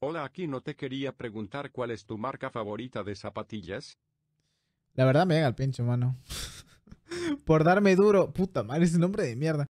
Hola, aquí no te quería preguntar cuál es tu marca favorita de zapatillas. La verdad me haga el pinche, mano. Por darme duro. Puta madre, ese nombre de mierda.